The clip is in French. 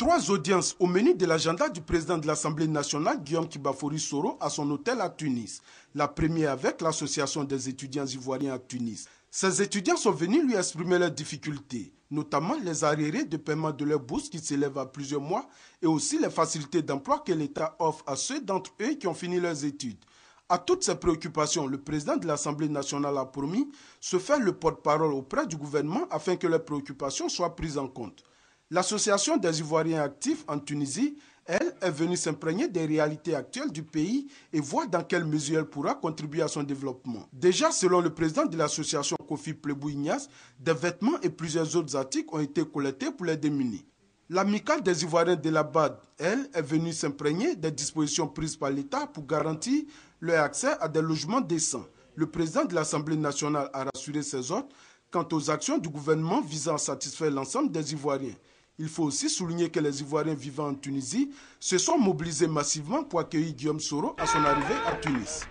Trois audiences au menu de l'agenda du président de l'Assemblée nationale, Guillaume Kibafori Soro, à son hôtel à Tunis. La première avec l'Association des étudiants ivoiriens à Tunis. Ces étudiants sont venus lui exprimer leurs difficultés, notamment les arriérés de paiement de leurs bourses qui s'élèvent à plusieurs mois et aussi les facilités d'emploi que l'État offre à ceux d'entre eux qui ont fini leurs études. À toutes ces préoccupations, le président de l'Assemblée nationale a promis se faire le porte-parole auprès du gouvernement afin que leurs préoccupations soient prises en compte. L'association des Ivoiriens actifs en Tunisie, elle, est venue s'imprégner des réalités actuelles du pays et voir dans quelle mesure elle pourra contribuer à son développement. Déjà, selon le président de l'association Kofi Plebou des vêtements et plusieurs autres articles ont été collectés pour les démunis. L'amicale des Ivoiriens de la BAD, elle, est venue s'imprégner des dispositions prises par l'État pour garantir leur accès à des logements décents. Le président de l'Assemblée nationale a rassuré ses hôtes quant aux actions du gouvernement visant à satisfaire l'ensemble des Ivoiriens. Il faut aussi souligner que les Ivoiriens vivant en Tunisie se sont mobilisés massivement pour accueillir Guillaume Soro à son arrivée à Tunis.